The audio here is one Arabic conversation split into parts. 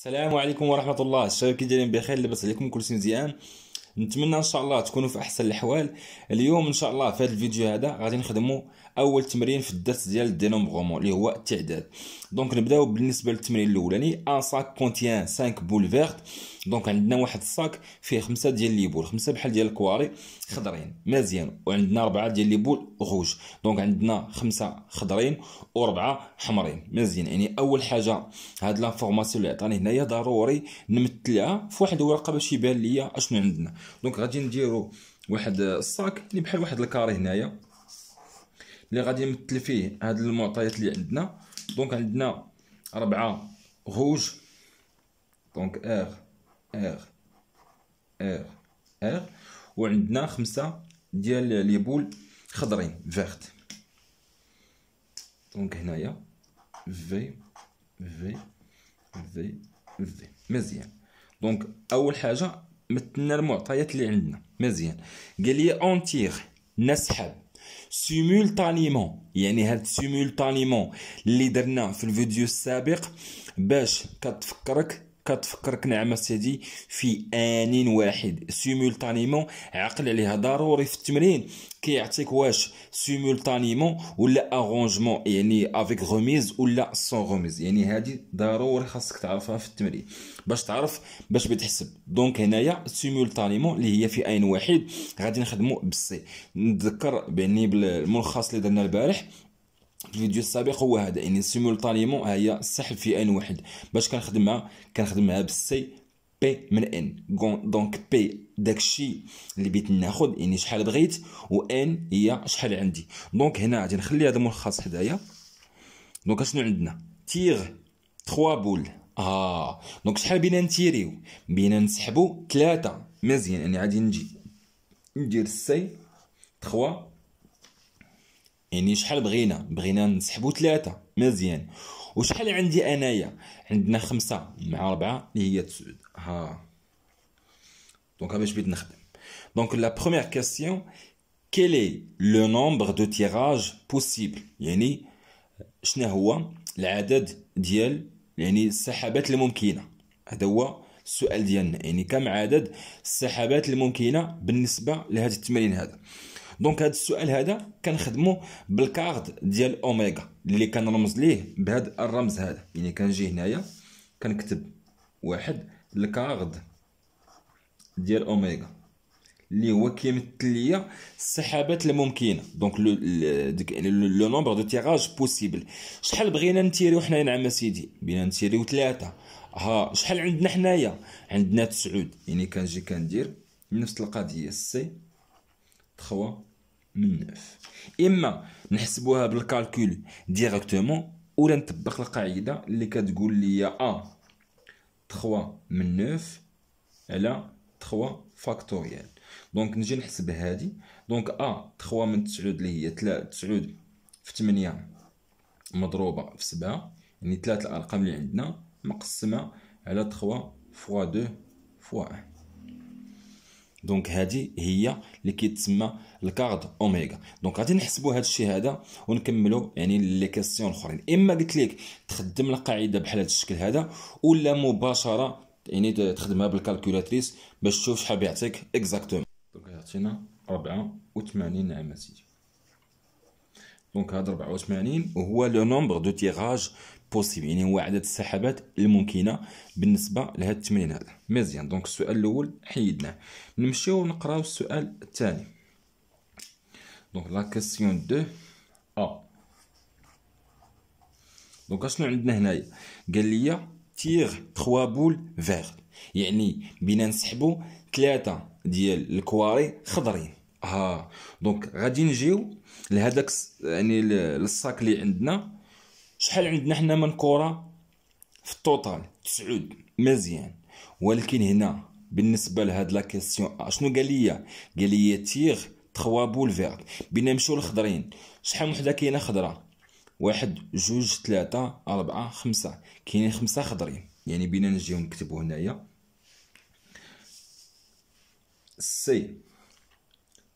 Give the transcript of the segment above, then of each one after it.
السلام عليكم ورحمه الله الشباب كي دايرين بخير لاباس عليكم كلشي مزيان نتمنى ان شاء الله تكونوا في احسن الاحوال اليوم ان شاء الله في هذا الفيديو هذا غادي نخدموا اول تمرين في الدرس ديال الدينومغومون اللي هو التعداد دونك نبداو بالنسبه للتمرين الاولاني ان ساك كونتيان 5 بول فيرت دونك عندنا واحد الساك فيه خمسه ديال لي بول خمسه بحال ديال الكواري خضرين مزيان وعندنا اربعه ديال لي بول غوج دونك عندنا خمسه خضرين وربعه حمرين مزيان يعني اول حاجه هاد لافورماسيون اللي عطاني هنايا ضروري نمثلها في واحد الورقه باش يبان ليا اشنو عندنا دونك غادي نديرو واحد الساك اللي بحال واحد الكاري هنايا اللي غادي يمثل فيه هاد المعطيات اللي عندنا دونك عندنا ربعة غوج دونك ار ار ار ار وعندنا خمسة ديال لي بول خضرين فيغت دونك هنايا في في في في مزيان دونك اول حاجه مثلنا المعطيات اللي عندنا مزيان قال لي اونتيغ نسحب سيمولتانيمون يعني هاد سيمولتانيمون اللي درنا في الفيديو السابق باش كتفكرك كتفكرك نعمة سيدي في آن واحد سيمولتانيمون عقل عليها ضروري في التمرين كيعطيك واش سيمولتانيمون ولا ارونجمون يعني افيك غوميز ولا سون غوميز يعني هذه ضروري خاصك تعرفها في التمرين باش تعرف باش بتحسب دونك هنايا سيمولتانيمون اللي هي في ان واحد غادي نخدمو بالسي نتذكر باني بالملخص اللي درنا البارح في الفيديو السابق هو هذا يعني ها هي السحب في ان واحد باش كنخدمها كنخدمها بالسي بي من ان دونك بي داكشي اللي بغيت ناخذ يعني شحال بغيت و ان هي شحال عندي دونك هنا غادي نخلي هذا ملخص حدايا دونك شنو عندنا تيغ 3 بول اه دونك شحال بينا نتيريو بينا نسحبو 3 مزيان يعني غادي نجي ندير السي 3 يعني شحال بغينا بغينا نسحبو ثلاثة مزيان وشحال عندي انايا عندنا خمسة مع ربعة اللي هي تسعود ها دونك باش بغيت نخدم دونك لا بروميير كاستيون كيل اي لو نومبر دو تيراج بوسيبل يعني شنو هو العدد ديال يعني السحابات الممكنه هذا هو السؤال ديالنا يعني كم عدد السحابات الممكنه بالنسبه لهذا التمرين هذا دونك هذا السؤال هذا كنخدمو بالكارد ديال اوميغا اللي كنرمز ليه بهذا الرمز هذا يعني كنجي هنايا كنكتب واحد الكارد ديال اوميغا اللي هو كيمثل ليا السحابات الممكنه دونك لو لو نومبر دو تيراج بوسيبل شحال بغينا نتيريو حنايا نعم سيدي بغينا نتيريو ثلاثه ها شحال عندنا حنايا عندنا تسعود يعني كنجي كندير نفس القضيه سي 3 من 9 اما نحسبوها بالكالكول ديريكتومون ولا نطبق القاعده اللي كتقول لي ا 3 من 9 على 3 فاكتوريال دونك نجي نحسب هذه دونك ا 3 من 9 اللي هي 3 9 في 8 مضروبه في 7 يعني ثلاث الارقام اللي عندنا مقسمه على 3 فوا 2 فوا 1 دونك هذه هي اللي كيتسمى الكارد اوميغا دونك غادي نحسبوا هذا الشيء هذا ونكملوا يعني لي كاستيون الاخرين اما قلت لك تخدم القاعده بحال هذا الشكل هذا ولا مباشره يعني تخدمها بالكالكولاتريس باش تشوف شحال بيعطيك اكزاكتومون دونك عطينا 84 نعم سيدي دونك هذا 84 وهو لو نومبر دو تيراج بوسيبل يعني هو عدد السحابات الممكنه بالنسبه لهذا التمرين هذا مزيان دونك السؤال الاول حيدناه نمشيو نقراو السؤال الثاني دونك لا كيسيون دو ا دونك اشنو عندنا هنايا قال لي تيغ 3 بول فيغ يعني بينا نسحبوا ثلاثه ديال الكواري خضرين اه دونك غادي نجيو لهذاك يعني للصاك اللي عندنا شحال عندنا حنا من كره في التوتال تسعود مزيان ولكن هنا بالنسبه لهاد لا كيسيون آه، شنو قال لي قال لي تيغ تخوا بول فيغد بين نمشيو للخضرين شحال من وحده كاينه خضره واحد جوج ثلاثة أربعة خمسة كاينين خمسة خضرين يعني بينا نجيو نكتبو هنايا سي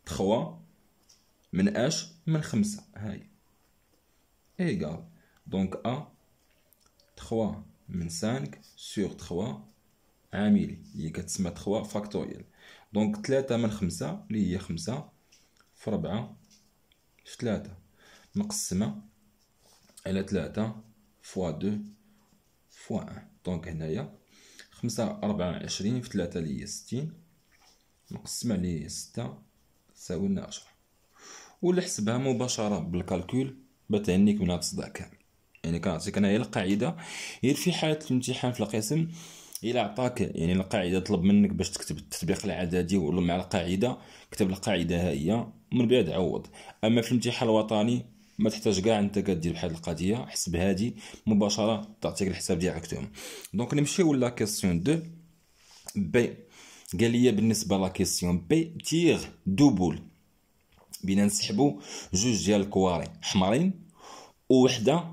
تخوا من اش من خمسة هاي ايكال دونك ا تخوا من سانك سيغ تخوا عاملي اللي كتسمى تخوا فاكتوريال دونك تلاتة من خمسة اللي هي خمسة في ربعة في ثلاثة مقسمة على ثلاثة فوا دو فوا ان دونك هنايا خمسة أربعة عشرين في ثلاثة لي هي ستين مقسمة على ستة تساوي لنا عشرة ولا حسبها مباشرة بالكالكول بتعنيك منها تصدع كامل يعني كنعطيك انايا القاعدة هي في حالة الامتحان في القسم الا عطاك يعني القاعده طلب منك باش تكتب التطبيق العددي ولا مع القاعده كتب القاعده ها هي من بعد عوض اما في الامتحان الوطني ما تحتاج كاع انت كدير بحال القضيه حسب هادي مباشره تعطيك الحساب ديريكتوم دونك نمشيو لا كيسيون دو بي قال لي بالنسبه لا كيسيون بي تيغ دوبول بينا نسحبو جوج ديال الكواري حمرين ووحده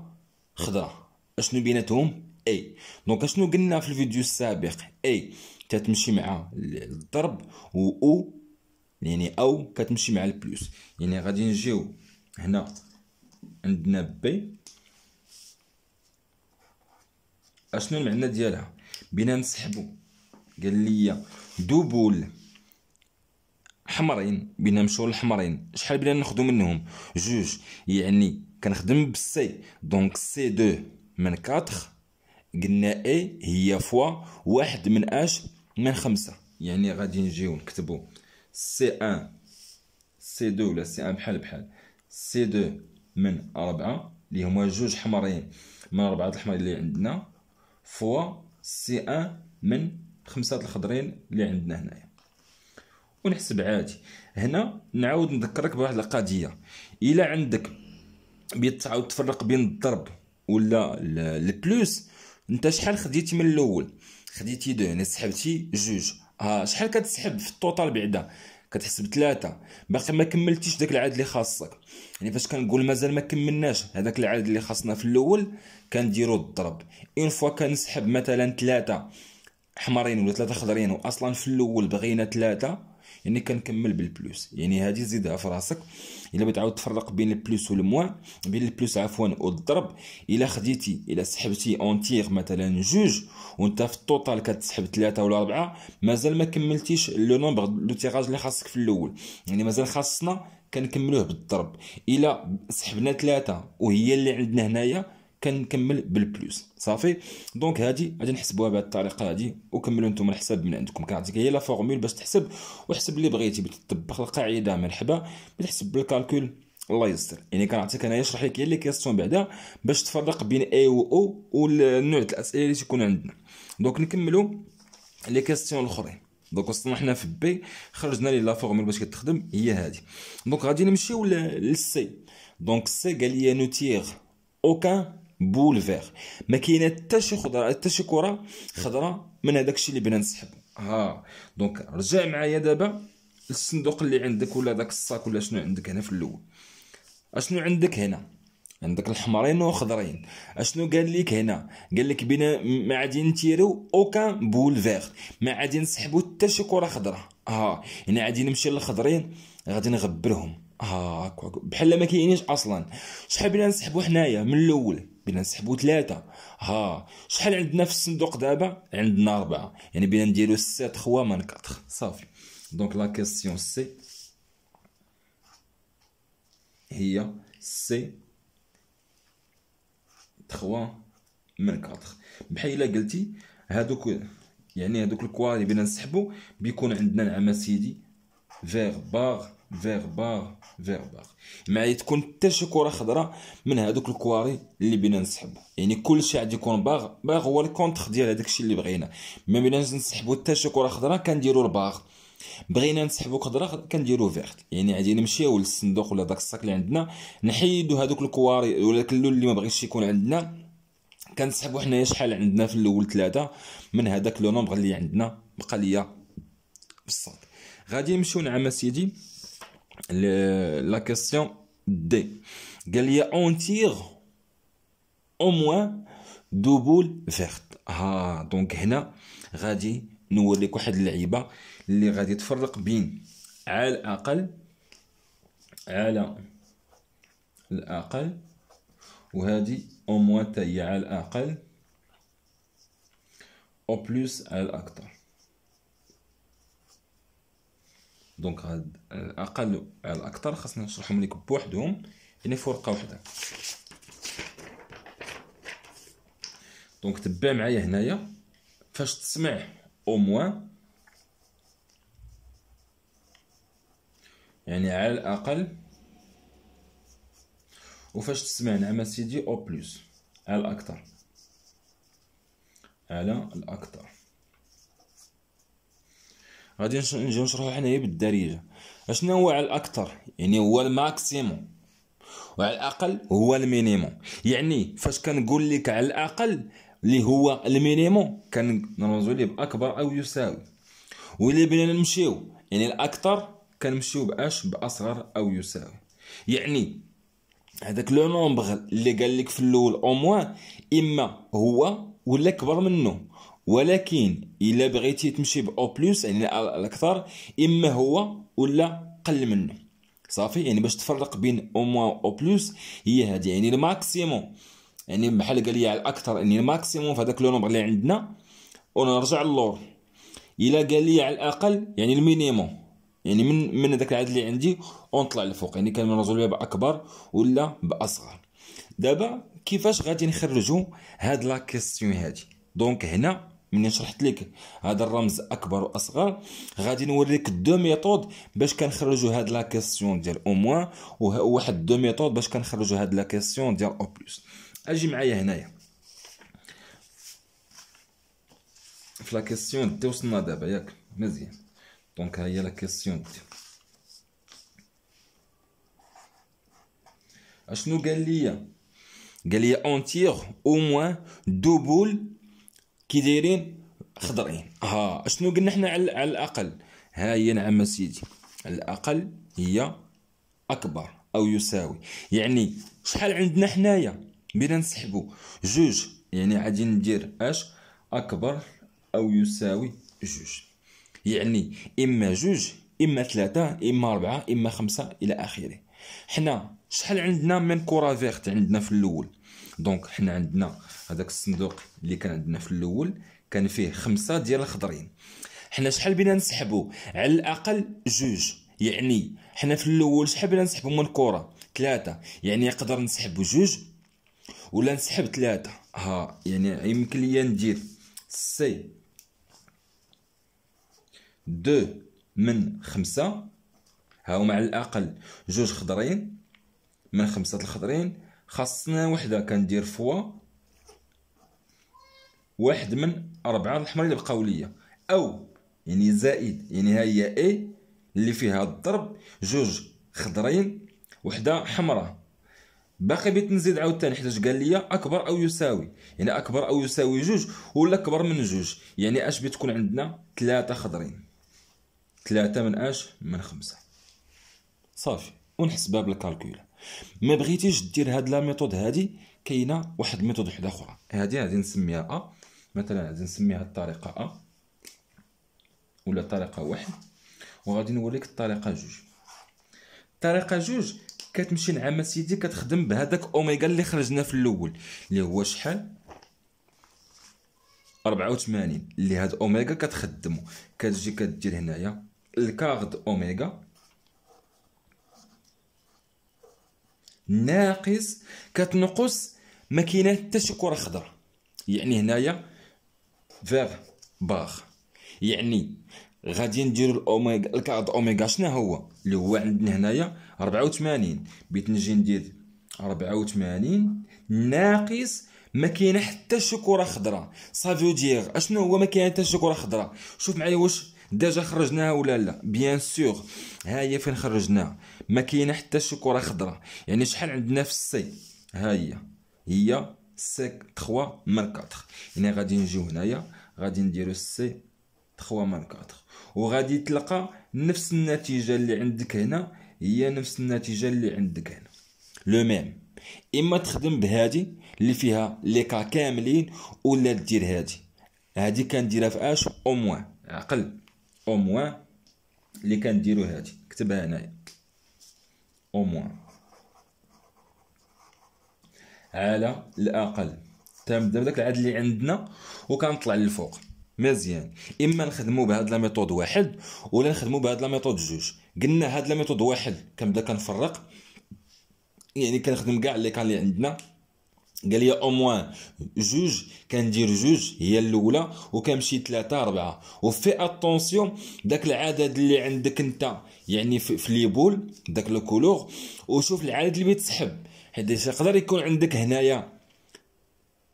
خضراء اشنو بيناتهم اي دونك شنو قلنا في الفيديو السابق اي كتمشي مع الضرب و او يعني او كتمشي مع البلوس يعني غادي نجيو هنا عندنا بي اشنو المعنى ديالها بينا نسحبو قال لي دوبول حمرين بينا نمشيو للحمرين شحال بينا ناخذو منهم جوج يعني كنخدم بالسي دونك سي دو من 4 قلنا اي هي فوا واحد من اش من خمسة يعني غادي نجيو نكتبو سي ان سي دو ولا سي ان بحال بحال سي دو من أربعة اللي هما جوج حمرين من أربعة الحمر اللي عندنا فوا سي ان من خمسة الخضرين اللي عندنا هنايا ونحسب عادي هنا نعاود نذكرك بواحد القضيه الا عندك بيتعاود تعاود تفرق بين الضرب ولا البلوس انت شحال خديتي من الاول خديتي دو هنا سحبتي جوج ها آه، شحال كتسحب في التوتال بعدا كتحسب ثلاثة باقي ما كملتيش داك العدد اللي خاصك يعني فاش كنقول مازال ما كملناش هذاك العدد اللي خاصنا في الاول كنديرو الضرب اون فوا كنسحب مثلا ثلاثة حمرين ولا ثلاثة خضرين واصلا في الاول بغينا ثلاثة يعني كنكمل بالبلوس يعني هذه زيدها في راسك الا بغيتي عاود تفرق بين البلوس والموان بين البلوس عفوا والضرب الا خديتي الا سحبتي اونتيغ مثلا جوج وانت في التوتال كتسحب ثلاثه ولا اربعه مازال ما كملتيش لو نومبر لو تيراج اللي خاصك في الاول يعني مازال خاصنا كنكملوه بالضرب الا سحبنا ثلاثه وهي اللي عندنا هنايا كنكمل بالبلوس صافي دونك هادي غادي نحسبوها بهذه الطريقه هادي وكملوا نتوما الحساب من عندكم كنعطيك هي لا فورمول باش تحسب وحسب اللي بغيتي بتطبق القاعده مرحبا بتحسب بالكالكول الله يستر يعني كنعطيك انايا نشرح لك لي كيستيون بعدا باش تفرق بين اي و او والنوع ديال الاسئله اللي تيكون عندنا دونك نكملوا لي كيستيون الاخرين دونك وصلنا حنا في بي خرجنا لي لا فورمول باش كتخدم هي هادي دونك غادي نمشيو للسي دونك سي قال لي نوتيغ اوكان بول فيغ ما كاينه حتى شي خضره حتى شي كره خضراء من هذاك الشيء اللي بنا نسحب ها دونك رجع معايا دابا الصندوق اللي عندك ولا داك الصاك ولا شنو عندك هنا في الاول اشنو عندك هنا عندك الحمرين والخضرين اشنو قال لك هنا قال لك بنا ما غادي نتيرو اوكان بول فيغ ما غادي نسحبو حتى شي كره خضراء ها يعني غادي نمشي للخضرين غادي نغبرهم ها بحال ما كاينينش اصلا شحال بنا نسحبو حنايا من الاول بينا نسحبوا ثلاثة ها شحال عندنا في الصندوق دابا عندنا أربعة يعني بينا نديرو سي تخوا من كاتخ صافي دونك لا كيستيون سي هي سي تخوا من كاتخ بحال إلا قلتي هادوك يعني هادوك الكواري بينا نسحبو بيكون عندنا سيدي فيغ باغ فيغ باغ مع تكون حتى شي كره خضراء من هذوك الكواري اللي بينا نسحبو يعني كل شيء عاد يكون باغ باغ هو الكونتر ديال هذاك الشيء اللي بغينا ما بينا نسحبو حتى شي كره خضراء كنديرو الباغ بغينا نسحبو خضراء كنديرو فيرت يعني غادي نمشيو للصندوق ولا داك الصاك اللي عندنا نحيدو هذوك الكواري ولا كل اللي ما بغيتش يكون عندنا كنسحبو حنايا شحال عندنا في الاول ثلاثه من هذاك لو نومبر اللي عندنا بقى ليا في الصاك غادي نمشيو نعم سيدي لا question دي قال لي اون tire او موان دو بول فيرت ها دونك هنا غادي نوريك واحد اللعيبه اللي غادي تفرق بين على الاقل على الاقل وهذه او موان تاهي على الاقل او بلوس على الاكثر دونك هاد اقل على الاكثر خاصنا نشرحهم لك بوحدهم يعني في ورقه وحده دونك تبع معايا هنايا فاش تسمع او موان يعني على الاقل وفاش تسمع نعم سيدي او بلوس على الاكثر على الاكثر غادي نجيو نشرحو حنايا بالدارجه اشنو هو على الاكثر يعني هو الماكسيموم وعلى الاقل هو المينيموم يعني فاش كنقول لك على الاقل اللي هو المينيموم كنرمزو ليه باكبر او يساوي واللي بغينا نمشيو يعني الاكثر كنمشيو باش باصغر او يساوي يعني هذاك لو نومبر اللي قال لك في الاول او موان اما هو ولا كبر منه ولكن الا بغيتي تمشي باو بلس يعني الاكثر اما هو ولا قل منه صافي يعني باش تفرق بين او موان او بلس هي هذه يعني الماكسيموم يعني بحال قال لي على الاكثر يعني الماكسيموم في هذاك لو نومبر اللي عندنا ونرجع للور الا قال لي على الاقل يعني المينيموم يعني من من هذاك العدد اللي عندي ونطلع لفوق يعني كان نرجعوا ليه باكبر ولا باصغر دابا كيفاش غادي نخرجوا هاد لا كيستيون هادي دونك هنا منين شرحت لك هذا الرمز اكبر واصغر غادي نوريك دو ميثود باش كنخرجوا هاد لا كيسيون ديال او موان وواحد دو ميثود باش كنخرجوا هاد لا كيسيون ديال او بلس اجي معايا هنايا في لا كيسيون دي وصلنا دابا ياك مزيان دونك ها هي لا كيسيون دي اشنو قال لي قال لي اونتيغ او موان دو بول كي دايرين خضرين ها آه، شنو قلنا حنا على, الاقل ها هي نعم سيدي على الاقل هي اكبر او يساوي يعني شحال عندنا حنايا بينا نسحبوا جوج يعني غادي ندير اش اكبر او يساوي جوج يعني اما جوج اما ثلاثة اما أربعة اما خمسة الى اخره حنا شحال عندنا من كرة فيرت عندنا في الاول دونك حنا عندنا هذاك الصندوق اللي كان عندنا في الاول كان فيه خمسه ديال الخضرين حنا شحال بينا نسحبوا على الاقل جوج يعني حنا في الاول شحال بينا نسحبوا من الكره ثلاثه يعني نقدر نسحب جوج ولا نسحب ثلاثه ها يعني يمكن ليا ندير سي دو من خمسة هاو مع الأقل جوج خضرين من خمسة الخضرين خاصنا وحده كندير فوا واحد من أربعة الحمر اللي بقاو ليا أو يعني زائد يعني ها هي إي اللي فيها الضرب جوج خضرين وحده حمراء باقي بيت نزيد عاوتاني حيتاش قال لي اكبر او يساوي يعني اكبر او يساوي جوج ولا اكبر من جوج يعني اش بتكون عندنا ثلاثه خضرين ثلاثه من اش من خمسه صافي ونحسبها بالكالكولا ما بغيتيش دير هاد لا ميثود هادي كاينه واحد الميثود وحده اخرى هادي غادي نسميها ا مثلا غادي نسميها الطريقه ا ولا الطريقه واحد وغادي نوريك الطريقه جوج الطريقه جوج كتمشي نعم سيدي كتخدم بهذاك اوميغا اللي خرجنا في الاول اللي هو شحال 84 اللي هاد اوميغا كتخدمو كتجي كدير هنايا الكارد اوميغا ناقص كتنقص ما كاينه حتى شي كره خضراء يعني هنايا فيغ باغ يعني غادي نديرو الاوميغا الكارد اوميغا شنو هو اللي هو عندنا هنايا 84 بيت نجي ندير 84 ناقص ما كاينه حتى شي كره خضراء سافو دير اشنو هو ما حتى شي كره خضراء شوف معايا واش ديجا خرجناها ولا لا بيان سور ها هي فين خرجناها ما كاين حتى شي كره خضراء يعني شحال عندنا في السي ها هي هي سي 3 من 4 يعني غادي نجيو هنايا غادي نديرو سي 3 من 4 وغادي تلقى نفس النتيجه اللي عندك هنا هي نفس النتيجه اللي عندك هنا لو ميم اما تخدم بهادي اللي فيها لي كا كاملين ولا دير هادي هادي كنديرها في اش او موان عقل او موان اللي كنديرو هادي كتبها هنايا او موان على الاقل تم داك العدد اللي عندنا وكنطلع للفوق مزيان اما نخدمو بهاد لا ميثود واحد ولا نخدمو بهاد لا ميثود جوج قلنا هاد لا ميثود واحد كنبدا كنفرق يعني كنخدم كاع اللي كان اللي عندنا قال لي او موان جوج كندير جوج هي الاولى وكنمشي ثلاثه اربعه وفي اتونسيون داك العدد اللي عندك انت يعني في لي بول داك لو كولور وشوف العدد اللي بيتسحب حيت يقدر يكون عندك هنايا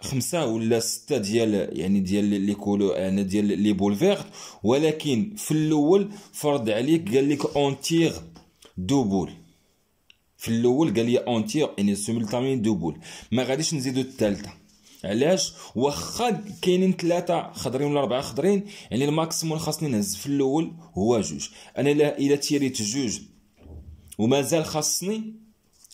خمسة ولا ستة ديال يعني ديال لي كولو انا يعني ديال لي بول فيرت ولكن في الاول فرض عليك قال لك اون تيغ دو بول في الاول قال لي اونتيغ يعني سيمولتاني دوبول ما غاديش نزيدو الثالثه علاش واخا كاينين ثلاثه خضرين ولا اربعه خضرين يعني الماكسيموم اللي خاصني نهز في الاول هو جوج انا الا الا تيريت جوج ومازال خاصني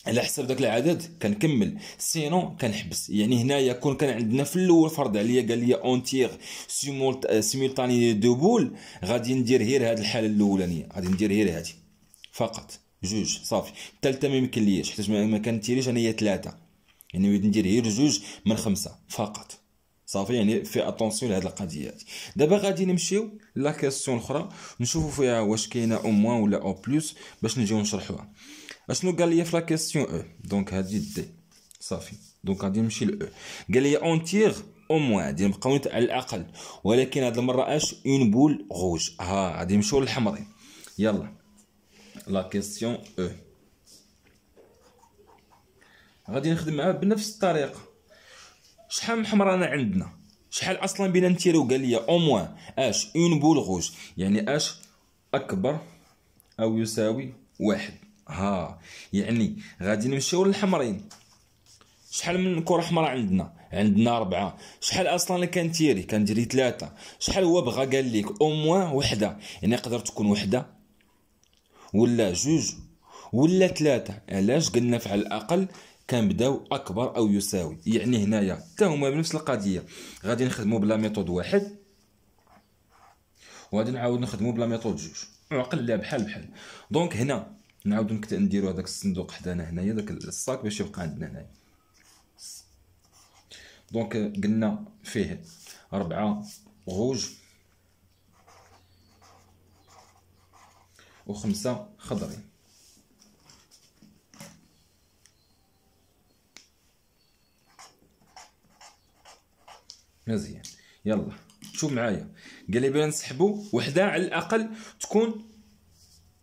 على حسب داك العدد كنكمل سينو كنحبس يعني هنايا كون كان عندنا في الاول فرض عليا قال لي اونتيغ سيمولتاني دوبول غادي ندير غير هاد الحاله الاولانيه غادي ندير غير هادي فقط جوج صافي الثالثه ما يمكنلياش حيت ما كنتيريش انايا ثلاثه يعني بغيت ندير غير جوج من خمسه فقط صافي يعني في اتونسيون لهاد القضيات دابا غادي نمشيو لا كاستيون الاخرى نشوفو فيها واش كاينه او موان ولا او بلوس باش نجيو نشرحوها اشنو قال لي في لا كاستيون او دونك هادي دي صافي دونك غادي نمشي لاو e. قال لي اونتيغ او موان غادي نبقاو على الاقل ولكن هاد المره اش اون بول غوج ها غادي نمشيو للحمرين يلا لا كيستيون او غادي نخدم معاه بنفس الطريقه شحال من حمرانه عندنا شحال اصلا بينا نتيرو قال لي او موان اش اون بول غوج يعني اش اكبر او يساوي واحد ها يعني غادي نمشيو للحمرين شحال من كره حمراء عندنا عندنا أربعة شحال أصلا اللي كان تيري كان ديري ثلاثة شحال هو بغا قال لك أو موان وحدة يعني قدر تكون وحدة ولا جوج ولا ثلاثة علاش قلنا على الأقل كنبداو أكبر أو يساوي يعني هنايا حتى هما بنفس القضية غادي نخدمو بلا ميثود واحد وغادي نعاود نخدمو بلا ميثود جوج عقل لا بحال بحال دونك هنا نعاود نديرو هذاك الصندوق حدانا هنايا داك الصاك باش يبقى عندنا هنايا دونك قلنا فيه ربعة غوج وخمسة خضرين مزيان يلا شوف معايا قال لي بان نسحبوا وحده على الاقل تكون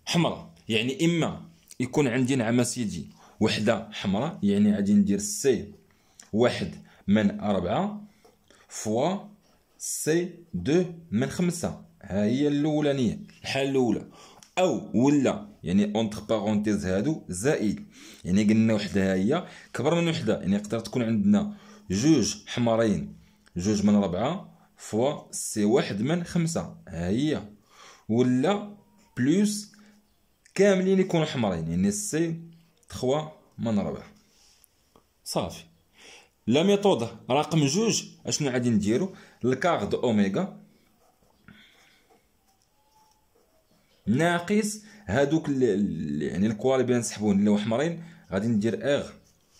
حمراء يعني اما يكون عندي نعم سيدي وحده حمراء يعني غادي ندير سي واحد من أربعة فوا سي دو من خمسة ها هي الأولانية الحالة الأولى او ولا يعني اونتر بارونتيز هادو زائد يعني قلنا وحده هي كبر من وحده يعني يقدر تكون عندنا جوج حمرين جوج من ربعة فوا سي واحد من خمسة ها هي ولا بلوس كاملين يكونوا حمرين يعني سي تخوا من ربعة صافي لا ميطود رقم جوج اشنو غادي نديرو الكار دو اوميغا ناقص هادوك يعني الكوار اللي بغينا نسحبوهم ولاو احمرين غادي ندير اغ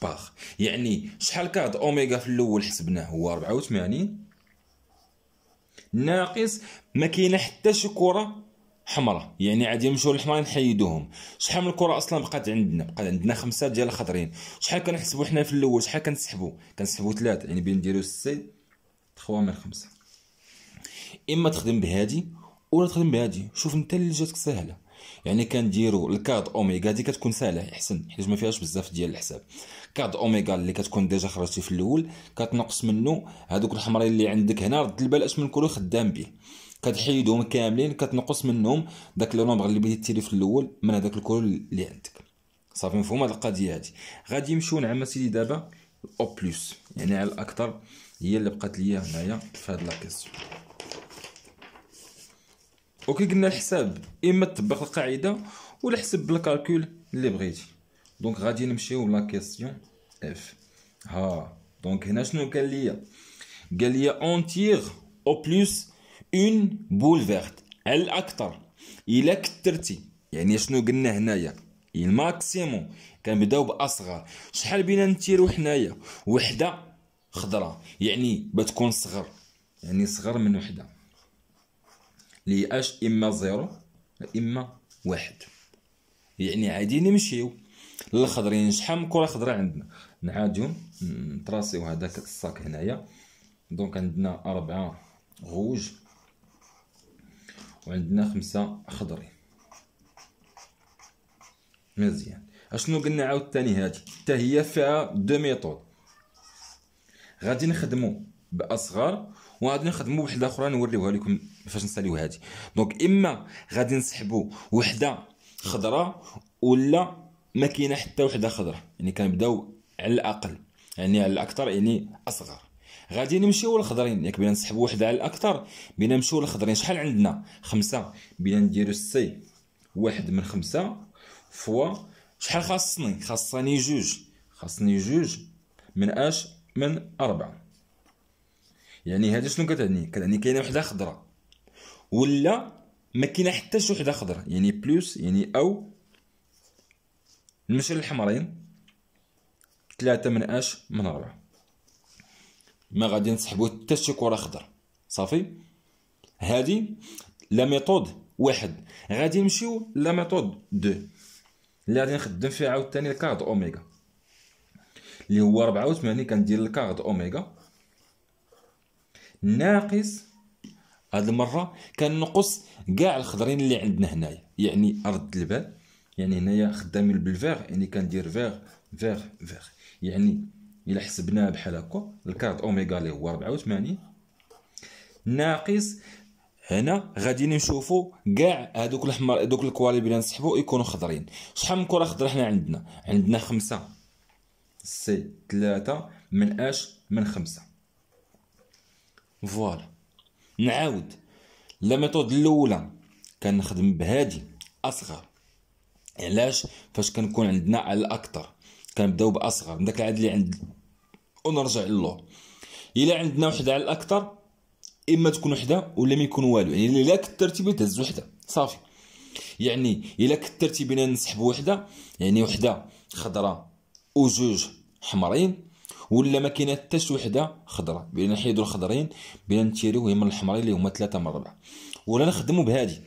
باغ يعني شحال كارد اوميغا في الاول حسبناه هو 84 ناقص ما كاينه حتى شي كره حمراء يعني عاد يمشوا الحمراء نحيدوهم شحال من الكره اصلا بقات عندنا بقات عندنا خمسه ديال الخضرين شحال كنحسبوا حنا في الاول شحال كنسحبوا كنسحبوا ثلاثه يعني بين نديروا سي 3 من 5 اما تخدم بهذه ولا تخدم بهادي شوف انت اللي جاتك ساهله يعني كنديروا الكارد اوميغا دي كتكون سهله احسن حيت ما فيهاش بزاف ديال الحساب كارد اوميغا اللي كتكون ديجا خرجتي في الاول كتنقص منه هذوك الحمرين اللي عندك هنا رد البال اش من كل خدام به كتحيدهم كاملين كتنقص منهم داك لو نومبر اللي بديتي تيري في الاول من هذاك الكول اللي عندك صافي مفهوم هاد القضيه هادي غادي نمشيو نعم سيدي دابا او بلس يعني على الاكثر هي اللي بقات ليا هنايا في هاد لاكيسيون اوكي قلنا الحساب اما تطبق القاعده ولا حسب بالكالكول اللي بغيتي دونك غادي نمشيو لا كيسيون اف ها دونك هنا شنو قال لي قال لي اونتيغ او بلوس اون بول فيرت على الاكثر الا كثرتي يعني شنو قلنا هنايا الماكسيموم كنبداو باصغر شحال بينا نتيرو حنايا وحده خضراء يعني بتكون صغر يعني صغر من وحده لي اش اما زيرو اما واحد يعني عادي نمشيو للخضرين يعني شحال من كره خضراء عندنا نعاديو نتراسيو هذاك الصاك هنايا دونك عندنا أربعة غوج وعندنا خمسة خضرين مزيان اشنو قلنا عاود تاني هادي حتى هي فيها دو ميطود غادي نخدمو باصغر وغادي نخدمو بوحده اخرى نوريوها لكم فاش نساليو هادي دونك اما غادي نسحبوا وحده خضراء ولا ما كاينه حتى وحده خضراء يعني كنبداو على الاقل يعني على الاكثر يعني اصغر غادي نمشيو للخضرين ياك بينا نسحبوا وحده على الاكثر بينا نمشيو للخضرين شحال عندنا خمسة بينا نديرو سي واحد من خمسة فوا شحال خاصني خاصني جوج خاصني جوج من اش من أربعة يعني هذا شنو كتعني كتعني كاينه وحده خضراء ولا ما كاينه حتى شي وحده خضراء يعني بلوس يعني او نمشي الحمرين ثلاثة من اش من ربعة ما غادي نسحبو حتى شي كره خضراء صافي هادي لا ميثود واحد غادي نمشيو لا ميثود دو اللي غادي نخدم فيها عاوتاني الكارد اوميغا اللي هو 84 كندير الكارد اوميغا ناقص هاد المره كان نقص كاع الخضرين اللي عندنا هنايا يعني ارض البال يعني هنايا خدامين بالفيغ يعني كندير فيغ فيغ فيغ يعني الا حسبناها بحال هكا الكارد اوميغا اللي هو 84 ناقص هنا غادي نشوفوا كاع هذوك الاحمر هذوك الكوالي بلا نسحبوا يكونوا خضرين شحال من كره خضر حنا عندنا عندنا خمسة سي تلاتة من اش من خمسة فوالا نعاود لا ميثود الاولى كنخدم بهادي اصغر علاش فاش كنكون عندنا على الاكثر كنبداو باصغر داك العدد اللي عند ونرجع للور الا عندنا وحده على الاكثر اما تكون وحده ولا ما يكون والو يعني الا كثرتي بين تهز وحده صافي يعني الا كثرتي بين نسحب وحده يعني وحده خضراء وجوج حمرين ولا ما كاينه حتى شي وحده خضراء بين نحيدو الخضرين بين نتيريو هما الحمرين اللي هما ثلاثه من ربعه ولا نخدمو بهادي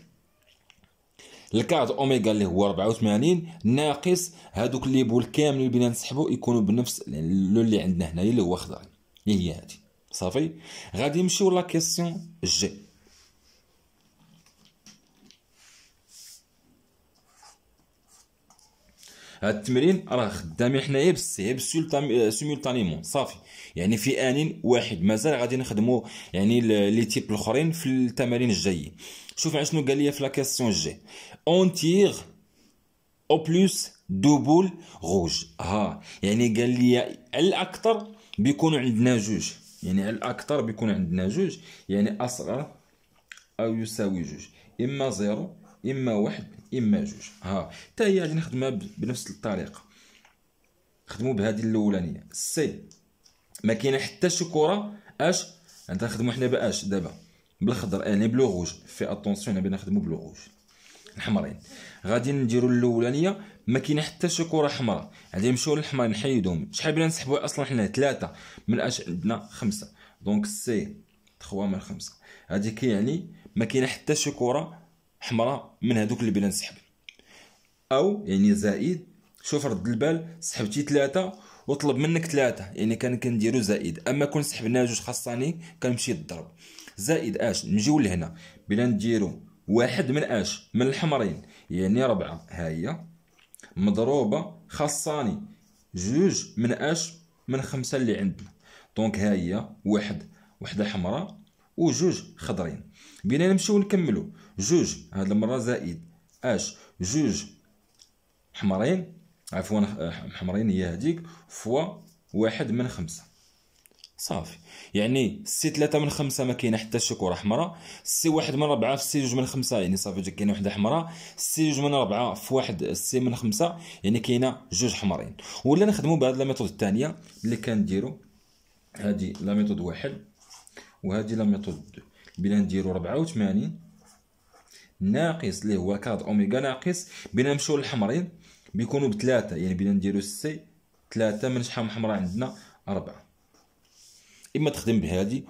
الكارت اوميغا اللي هو 84 ناقص هادوك اللي بول كامل اللي بغينا نسحبو يكونوا بنفس لو اللي عندنا هنايا اللي هو خضري هي هادي صافي غادي نمشيو لا كيسيون جي هاد التمرين راه خدامين حنايا بالسياب سيمولتانيمون آه، صافي يعني في ان واحد مازال غادي نخدموا يعني لي تيب الاخرين في التمارين الجايين شوف شنو قال لي في لا كيسيون جي اون تيغ او بلوس دوبول غوج ها يعني قال لي على الاكثر بيكونوا عندنا جوج يعني على الاكثر بيكون عندنا جوج يعني اصغر او يساوي جوج اما زيرو اما واحد اما جوج ها حتى هي غادي نخدمها بنفس الطريقه نخدموا بهذه الاولانيه سي ما كاين حتى شي كره اش نخدموا حنا باش دابا بالخضر آه، يعني بلو غوج في اتونسيون بغينا نخدموا بلو غوج الحمرين غادي نديروا الاولانيه ما كاين حتى شي كره حمراء غادي نمشيو للحمر نحيدهم شحال بغينا نسحبوا اصلا حنا ثلاثه من اش عندنا خمسه دونك سي 3 من 5 هذه كيعني ما كاين حتى شي كره حمراء من هذوك اللي بلا نسحب او يعني زائد شوف رد البال سحبتي ثلاثه وطلب منك ثلاثه يعني كان كنديرو زائد اما كون سحبنا جوج خاصاني كنمشي الضرب زائد اش نجيو لهنا بلا نديرو واحد من اش من الحمرين يعني ربعه ها هي مضروبه خاصاني جوج من اش من خمسه اللي عندنا دونك ها هي واحد وحده حمراء وجوج خضرين بينا نمشيو نكملو جوج هاد المره زائد اش جوج حمرين عفوا حمرين هي هذيك فوا واحد من خمسة صافي يعني سي ثلاثة من خمسة ما كاين حتى شي كرة حمراء سي واحد من ربعة في سي جوج من خمسة يعني صافي جات كاينة وحدة حمراء سي جوج من ربعة في واحد سي من خمسة يعني كاينة جوج حمرين ولا نخدمو بهاد لا ميثود الثانية اللي كنديرو هادي لا ميثود واحد وهذه لا ميثود بلا نديرو 84 ناقص اللي هو كاد اوميغا ناقص بلا نمشيو للحمرين بيكونوا بثلاثة يعني بلا نديرو سي ثلاثة من شحال من حمرة عندنا أربعة إما تخدم بهادي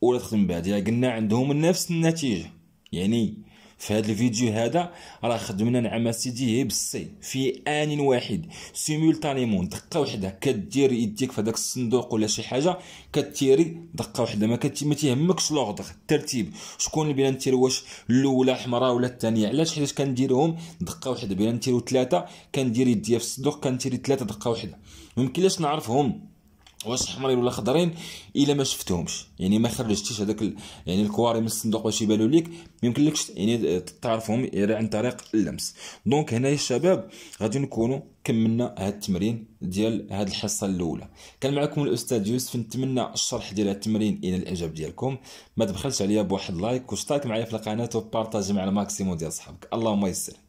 ولا تخدم بهادي قلنا عندهم نفس النتيجة يعني في هذا الفيديو هذا راه خدمنا نعم سيدي هي بالسي في ان واحد سيمولتانيمون دقه وحده كدير يديك في هذاك الصندوق ولا شي حاجه كتيري دقه وحده ما ما تيهمكش لوغدغ الترتيب شكون اللي بينا ندير واش الاولى حمراء ولا الثانيه علاش حيت كنديرهم دقه وحده بينا نديرو ثلاثه كندير يديا في الصندوق كندير ثلاثه دقه وحده ممكن لاش نعرفهم واش حمرين ولا خضرين الا ما شفتهمش يعني ما خرجتيش هذاك ال... يعني الكواري من الصندوق باش يبانوا ليك ما يمكنلكش يعني تعرفهم غير عن طريق اللمس دونك هنا الشباب غادي نكونوا كملنا هذا التمرين ديال هذه الحصه الاولى كان معكم الاستاذ يوسف نتمنى الشرح ديال هذا التمرين الى الاعجاب ديالكم ما تبخلش عليا بواحد لايك واشترك معايا في القناه وبارطاجي مع الماكسيموم ديال صحابك اللهم يسر